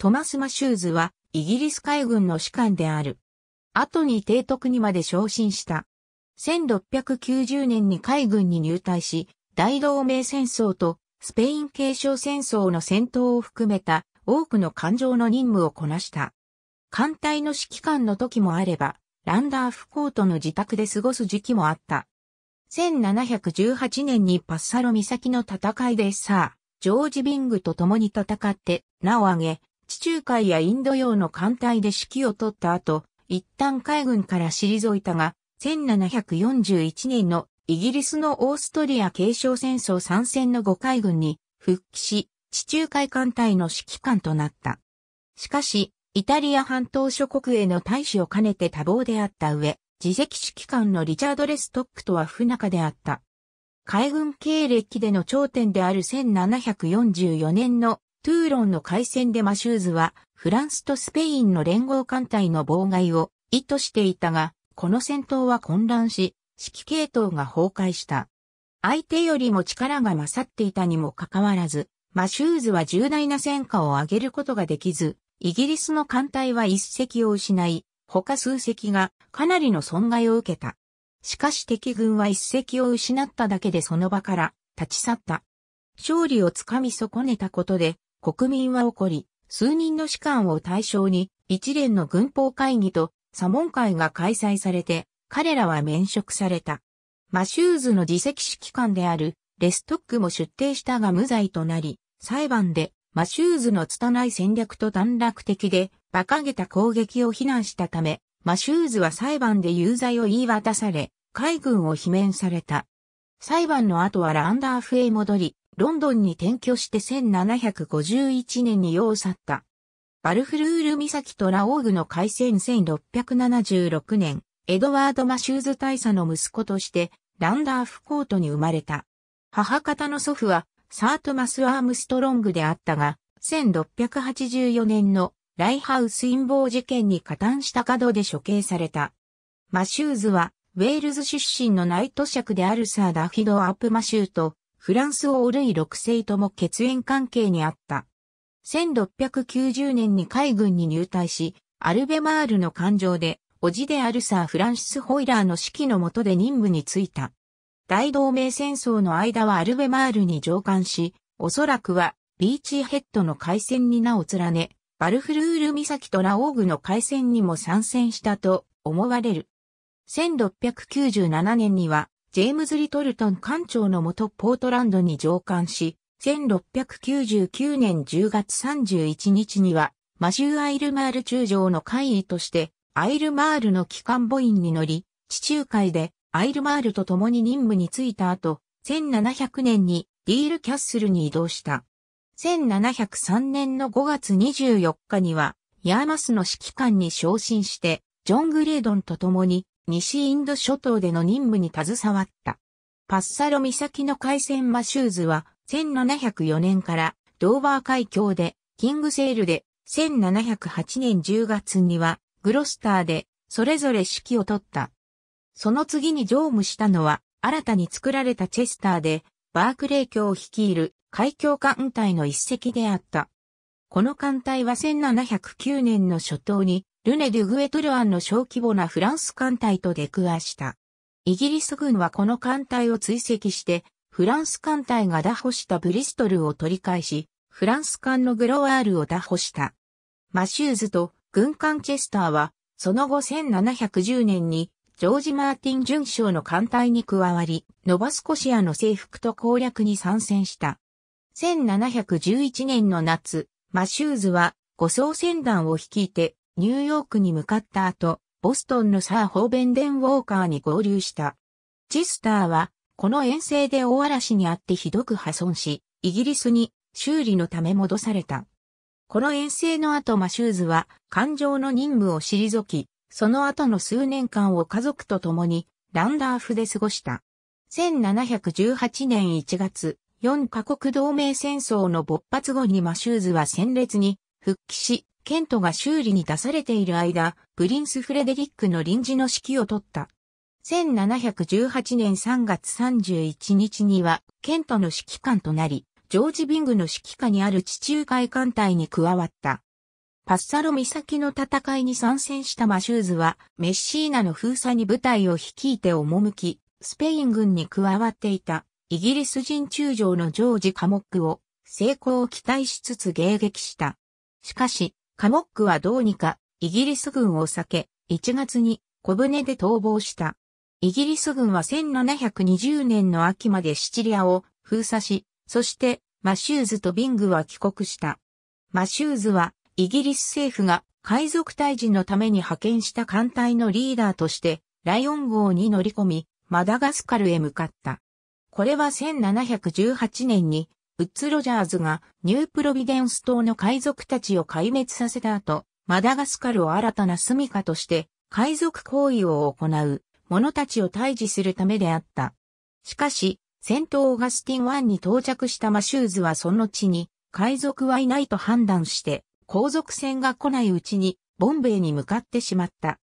トマス・マシューズはイギリス海軍の士官である。後に提督にまで昇進した。1690年に海軍に入隊し、大同盟戦争とスペイン継承戦争の戦闘を含めた多くの艦上の任務をこなした。艦隊の指揮官の時もあれば、ランダーフコートの自宅で過ごす時期もあった。1718年にパッサロ岬の戦いでさあ、ジョージ・ビングと共に戦って、名を挙げ、地中海やインド洋の艦隊で指揮を取った後、一旦海軍から退いたが、1741年のイギリスのオーストリア継承戦争参戦の後海軍に復帰し、地中海艦隊の指揮官となった。しかし、イタリア半島諸国への大使を兼ねて多忙であった上、自責指揮官のリチャード・レストックとは不仲であった。海軍経歴での頂点である1744年のトゥーロンの海戦でマシューズは、フランスとスペインの連合艦隊の妨害を意図していたが、この戦闘は混乱し、指揮系統が崩壊した。相手よりも力が勝っていたにもかかわらず、マシューズは重大な戦果を上げることができず、イギリスの艦隊は一隻を失い、他数隻がかなりの損害を受けた。しかし敵軍は一隻を失っただけでその場から立ち去った。勝利をつかみ損ねたことで、国民は怒り、数人の士官を対象に一連の軍法会議と左門会が開催されて、彼らは免職された。マシューズの自責指揮官であるレストックも出廷したが無罪となり、裁判でマシューズの拙い戦略と短絡的で馬鹿げた攻撃を非難したため、マシューズは裁判で有罪を言い渡され、海軍を罷免された。裁判の後はランダーフへ戻り、ロンドンに転居して1751年に世を去った。バルフルール岬とラオーグの海戦1676年、エドワード・マシューズ大佐の息子として、ランダーフコートに生まれた。母方の祖父は、サートマス・アームストロングであったが、1684年のライハウス陰謀事件に加担した角で処刑された。マシューズは、ウェールズ出身のナイト爵であるサー・ダフィド・アップマシューと、フランス王ルイ6世とも血縁関係にあった。1690年に海軍に入隊し、アルベマールの艦上で、叔父であるサー・フランシス・ホイラーの指揮の下で任務に就いた。大同盟戦争の間はアルベマールに上艦し、おそらくはビーチヘッドの海戦に名を連ね、バルフルール岬とラオーグの海戦にも参戦したと思われる。1697年にはジェームズ・リトルトン艦長のもとポートランドに上艦し、1699年10月31日には、マシュー・アイルマール中将の会議として、アイルマールの機関母員に乗り、地中海でアイルマールと共に任務に就いた後、1700年にディール・キャッスルに移動した。1703年の5月24日には、ヤーマスの指揮官に昇進して、ジョン・グレードンと共に西インド諸島での任務に携わった。パッサロ岬の海戦マシューズは、1704年からドーバー海峡で、キングセールで、1708年10月には、グロスターで、それぞれ指揮を取った。その次に乗務したのは、新たに作られたチェスターで、バークレー卿を率いる海峡艦隊の一隻であった。この艦隊は1709年の初頭にルネ・デュグエトゥルアンの小規模なフランス艦隊と出くわした。イギリス軍はこの艦隊を追跡して、フランス艦隊が打破したブリストルを取り返し、フランス艦のグロワールを打破した。マシューズと軍艦チェスターは、その後1710年に、ジョージ・マーティン巡将の艦隊に加わり、ノバスコシアの征服と攻略に参戦した。1711年の夏、マシューズは、護送船団を率いて、ニューヨークに向かった後、ボストンのサー・ホーベンデン・ウォーカーに合流した。チスターは、この遠征で大嵐にあってひどく破損し、イギリスに修理のため戻された。この遠征の後マシューズは、感情の任務を退き、その後の数年間を家族と共に、ランダーフで過ごした。1718年1月、4カ国同盟戦争の勃発後にマシューズは戦列に復帰し、ケントが修理に出されている間、プリンス・フレデリックの臨時の指揮を取った。1718年3月31日には、ケントの指揮官となり、ジョージ・ビングの指揮下にある地中海艦隊に加わった。パッサロ岬の戦いに参戦したマシューズは、メッシーナの封鎖に部隊を率いて赴き、スペイン軍に加わっていた、イギリス人中将のジョージ・カモックを、成功を期待しつつ迎撃した。しかし、カモックはどうにかイギリス軍を避け、1月に小舟で逃亡した。イギリス軍は1720年の秋までシチリアを封鎖し、そしてマシューズとビングは帰国した。マシューズはイギリス政府が海賊退治のために派遣した艦隊のリーダーとしてライオン号に乗り込み、マダガスカルへ向かった。これは1718年にウッズ・ロジャーズがニュープロビデンス島の海賊たちを壊滅させた後、マダガスカルを新たな住処として海賊行為を行う者たちを退治するためであった。しかし、戦闘オガスティン湾に到着したマシューズはその地に海賊はいないと判断して、後続船が来ないうちにボンベイに向かってしまった。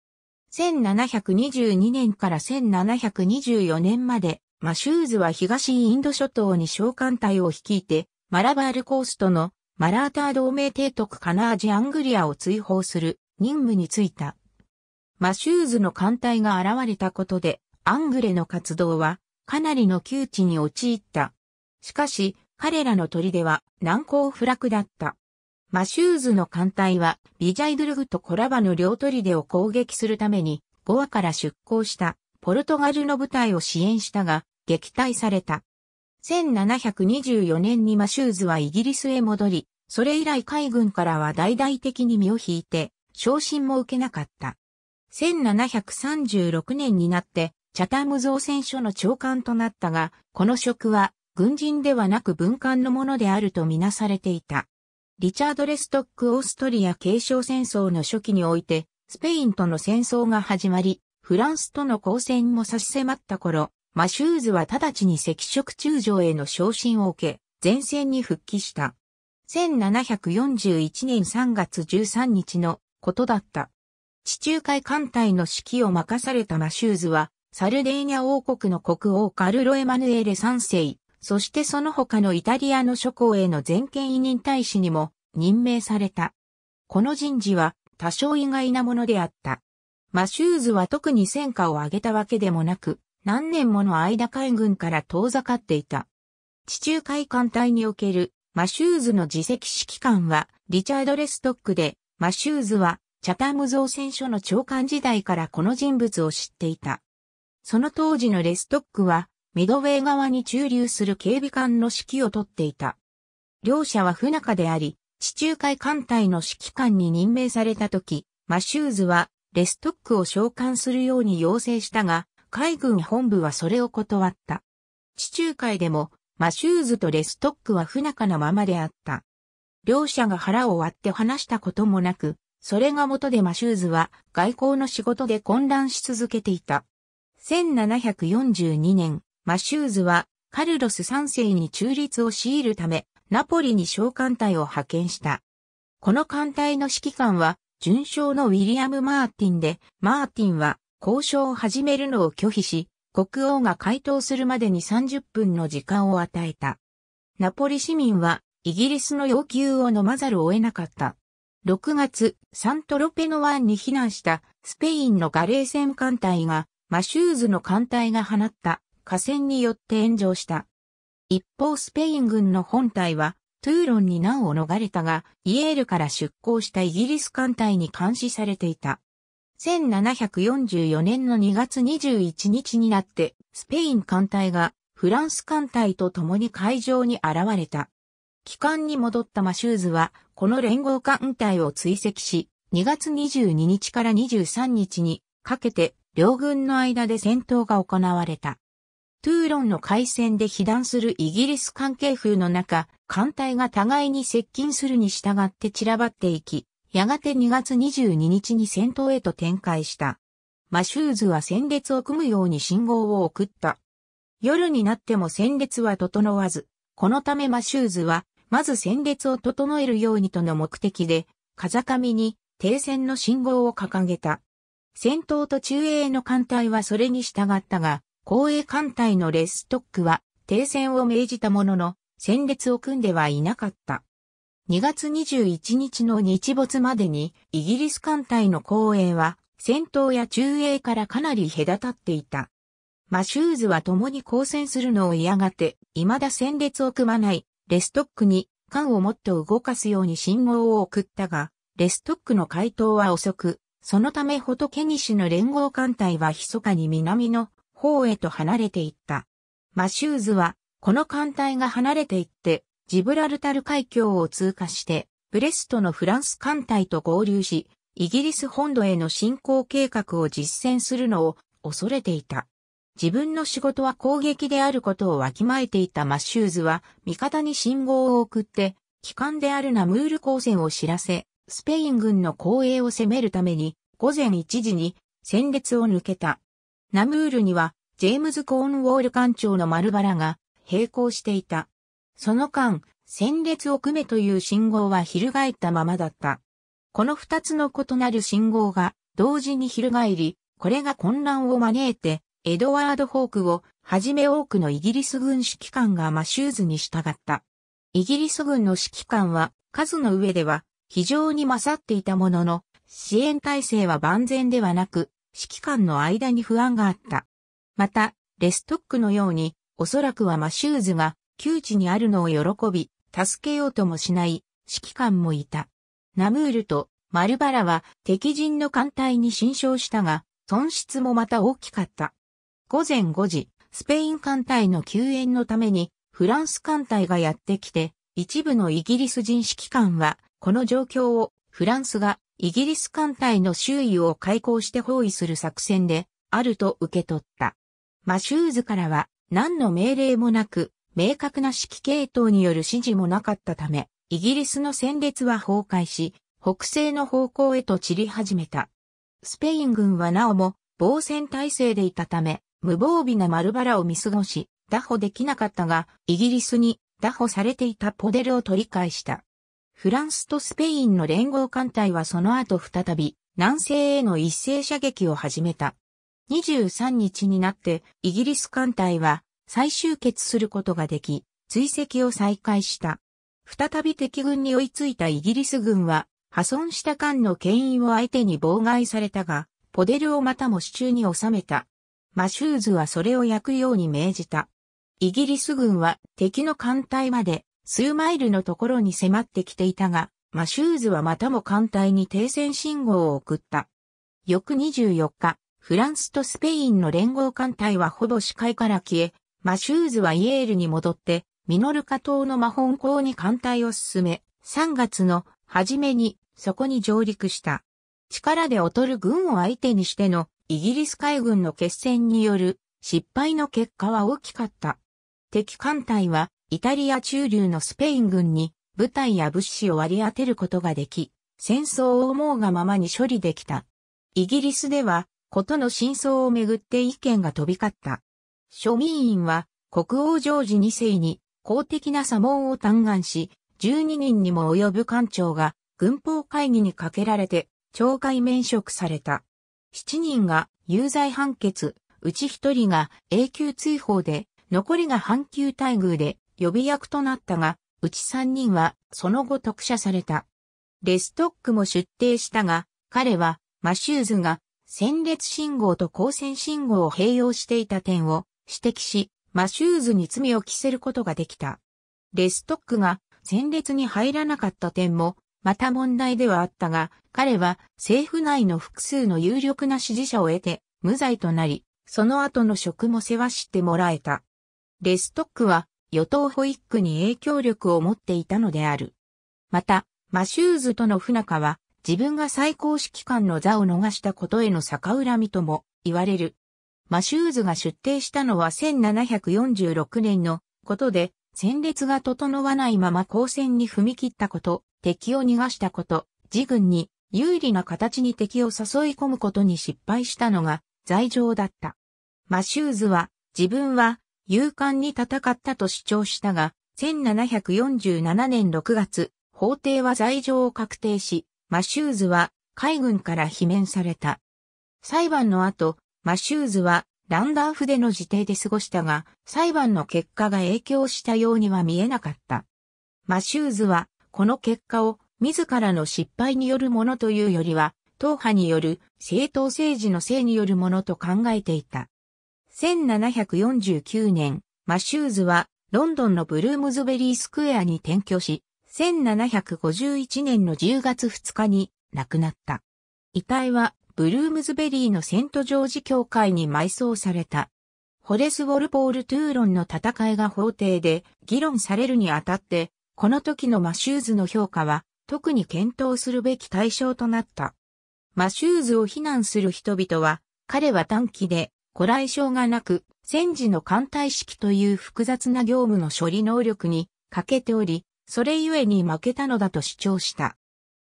1722年から1724年までマシューズは東インド諸島に小艦隊を率いて、マラバールコーストのマラーター同盟提督カナージ・アングリアを追放する任務に就いた。マシューズの艦隊が現れたことで、アングレの活動はかなりの窮地に陥った。しかし、彼らの砦は難攻不落だった。マシューズの艦隊はビジャイドルグとコラバの両砦を攻撃するためにゴアから出港したポルトガルの部隊を支援したが、撃退された。1724年にマシューズはイギリスへ戻り、それ以来海軍からは大々的に身を引いて、昇進も受けなかった。1736年になって、チャタム造船所の長官となったが、この職は軍人ではなく文官のものであるとみなされていた。リチャード・レストック・オーストリア継承戦争の初期において、スペインとの戦争が始まり、フランスとの交戦も差し迫った頃、マシューズは直ちに赤色中将への昇進を受け、前線に復帰した。1741年3月13日のことだった。地中海艦隊の指揮を任されたマシューズは、サルデーニャ王国の国王カルロ・エマヌエレ3世、そしてその他のイタリアの諸侯への全権委任大使にも任命された。この人事は多少意外なものであった。マシューズは特に戦果を上げたわけでもなく、何年もの間海軍から遠ざかっていた。地中海艦隊におけるマシューズの自責指揮官はリチャード・レストックで、マシューズはチャタム造船所の長官時代からこの人物を知っていた。その当時のレストックは、ミドウェー側に駐留する警備艦の指揮をとっていた。両者は不仲であり、地中海艦隊の指揮官に任命された時、マシューズはレストックを召喚するように要請したが、海軍本部はそれを断った。地中海でも、マシューズとレストックは不仲なままであった。両者が腹を割って話したこともなく、それが元でマシューズは外交の仕事で混乱し続けていた。1742年、マシューズはカルロス3世に中立を強いるため、ナポリに小艦隊を派遣した。この艦隊の指揮官は、準将のウィリアム・マーティンで、マーティンは交渉を始めるのを拒否し、国王が回答するまでに30分の時間を与えた。ナポリ市民はイギリスの要求を飲まざるを得なかった。6月、サントロペノ湾に避難したスペインのガレー戦艦隊がマシューズの艦隊が放った火船によって炎上した。一方スペイン軍の本隊はトゥーロンに難を逃れたが、イエールから出港したイギリス艦隊に監視されていた。1744年の2月21日になって、スペイン艦隊がフランス艦隊と共に海上に現れた。帰還に戻ったマシューズは、この連合艦隊を追跡し、2月22日から23日にかけて両軍の間で戦闘が行われた。トゥーロンの海戦で被弾するイギリス関係風の中、艦隊が互いに接近するに従って散らばっていき、やがて2月22日に戦闘へと展開した。マシューズは戦列を組むように信号を送った。夜になっても戦列は整わず、このためマシューズは、まず戦列を整えるようにとの目的で、風上に停戦の信号を掲げた。戦闘と中英の艦隊はそれに従ったが、後衛艦隊のレストックは停戦を命じたものの、戦列を組んではいなかった。2月21日の日没までに、イギリス艦隊の後衛は、戦闘や中衛からかなり隔たっていた。マシューズは共に交戦するのを嫌がって、未だ戦列を組まない、レストックに、艦をもっと動かすように信号を送ったが、レストックの回答は遅く、そのため仏西の連合艦隊は密かに南の方へと離れていった。マシューズは、この艦隊が離れていって、ジブラルタル海峡を通過して、ブレストのフランス艦隊と合流し、イギリス本土への侵攻計画を実践するのを恐れていた。自分の仕事は攻撃であることをわきまえていたマッシューズは、味方に信号を送って、機関であるナムール光線を知らせ、スペイン軍の後衛を攻めるために、午前1時に戦列を抜けた。ナムールには、ジェームズ・コーンウォール艦長の丸ラが並行していた。その間、戦列を組めという信号は翻ったままだった。この二つの異なる信号が同時に翻り、これが混乱を招いて、エドワード・ホークをはじめ多くのイギリス軍指揮官がマシューズに従った。イギリス軍の指揮官は数の上では非常に勝っていたものの、支援体制は万全ではなく、指揮官の間に不安があった。また、レストックのように、おそらくはマシューズが窮地にあるのを喜び、助けようともしない指揮官もいた。ナムールとマルバラは敵陣の艦隊に侵傷したが、損失もまた大きかった。午前5時、スペイン艦隊の救援のためにフランス艦隊がやってきて、一部のイギリス人指揮官は、この状況をフランスがイギリス艦隊の周囲を開港して包囲する作戦であると受け取った。マシューズからは何の命令もなく明確な指揮系統による指示もなかったため、イギリスの戦列は崩壊し、北西の方向へと散り始めた。スペイン軍はなおも防戦体制でいたため、無防備な丸原を見過ごし、打破できなかったが、イギリスに打破されていたポデルを取り返した。フランスとスペインの連合艦隊はその後再び南西への一斉射撃を始めた。23日になってイギリス艦隊は再集結することができ、追跡を再開した。再び敵軍に追いついたイギリス軍は、破損した艦の牽引を相手に妨害されたが、ポデルをまたも手中に収めた。マシューズはそれを焼くように命じた。イギリス軍は敵の艦隊まで数マイルのところに迫ってきていたが、マシューズはまたも艦隊に停戦信号を送った。翌24日、フランスとスペインの連合艦隊はほぼ視界から消え、マシューズはイエールに戻って、ミノルカ島の魔ン港に艦隊を進め、3月の初めにそこに上陸した。力で劣る軍を相手にしてのイギリス海軍の決戦による失敗の結果は大きかった。敵艦隊はイタリア中流のスペイン軍に部隊や物資を割り当てることができ、戦争を思うがままに処理できた。イギリスでは、ことの真相をめぐって意見が飛び交った。庶民院は国王ジョージ2世に公的な査問を嘆願し、12人にも及ぶ官庁が軍法会議にかけられて懲戒免職された。7人が有罪判決、うち1人が永久追放で、残りが半球待遇で予備役となったが、うち3人はその後特赦された。レストックも出廷したが、彼はマシューズが戦列信号と交戦信号を併用していた点を指摘し、マシューズに罪を着せることができた。レストックが戦列に入らなかった点も、また問題ではあったが、彼は政府内の複数の有力な支持者を得て無罪となり、その後の職も世話してもらえた。レストックは与党保育区に影響力を持っていたのである。また、マシューズとの不仲は自分が最高指揮官の座を逃したことへの逆恨みとも言われる。マシューズが出廷したのは1746年のことで、戦列が整わないまま交戦に踏み切ったこと、敵を逃がしたこと、自軍に有利な形に敵を誘い込むことに失敗したのが罪状だった。マシューズは自分は勇敢に戦ったと主張したが、1747年6月、法廷は罪状を確定し、マシューズは海軍から罷免された。裁判の後、マシューズはランダーフでの自邸で過ごしたが、裁判の結果が影響したようには見えなかった。マシューズは、この結果を自らの失敗によるものというよりは、党派による政党政治のせいによるものと考えていた。1749年、マシューズはロンドンのブルームズベリースクエアに転居し、1751年の10月2日に亡くなった。遺体はブルームズベリーのセント・ジョージ教会に埋葬された。ホレス・ウォルポール・トゥーロンの戦いが法廷で議論されるにあたって、この時のマシューズの評価は特に検討するべき対象となった。マシューズを非難する人々は、彼は短期で古来性がなく、戦時の艦隊式という複雑な業務の処理能力に欠けており、それゆえに負けたのだと主張した。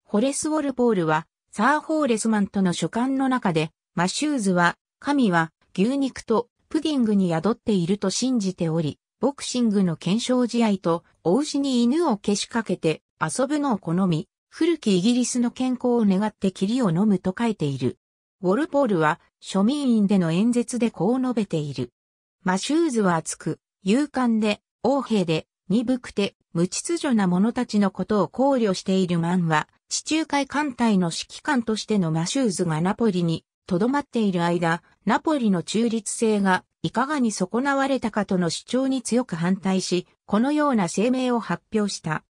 ホレス・ウォルポールは、サー・ホーレスマンとの書簡の中で、マシューズは、神は牛肉とプディングに宿っていると信じており、ボクシングの検証試合と、お牛に犬をけしかけて遊ぶのを好み、古きイギリスの健康を願って霧を飲むと書いている。ウォルポールは庶民院での演説でこう述べている。マシューズは厚く、勇敢で、横兵で、鈍くて、無秩序な者たちのことを考慮しているマンは、地中海艦隊の指揮官としてのマシューズがナポリに留まっている間、ナポリの中立性がいかがに損なわれたかとの主張に強く反対し、このような声明を発表した。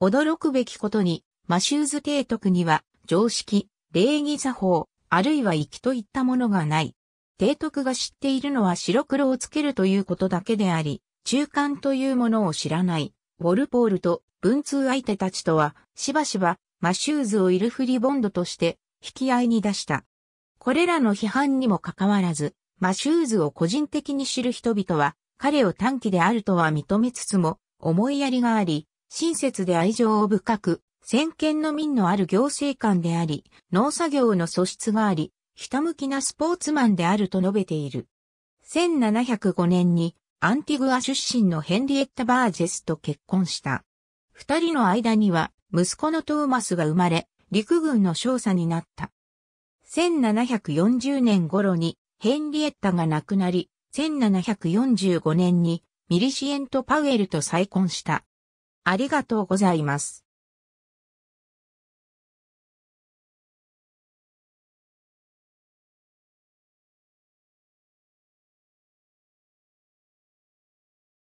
驚くべきことに、マシューズ提督には、常識、礼儀作法、あるいは粋といったものがない。提督が知っているのは白黒をつけるということだけであり、中間というものを知らない。ウォルポールと文通相手たちとは、しばしば、マシューズをイルフリボンドとして、引き合いに出した。これらの批判にもかかわらず、マシューズを個人的に知る人々は、彼を短期であるとは認めつつも、思いやりがあり、親切で愛情を深く、先見の民のある行政官であり、農作業の素質があり、ひたむきなスポーツマンであると述べている。1705年にアンティグア出身のヘンリエッタ・バージェスと結婚した。二人の間には、息子のトーマスが生まれ、陸軍の少佐になった。1740年頃にヘンリエッタが亡くなり、1745年にミリシエント・パウエルと再婚した。ありがとうございます。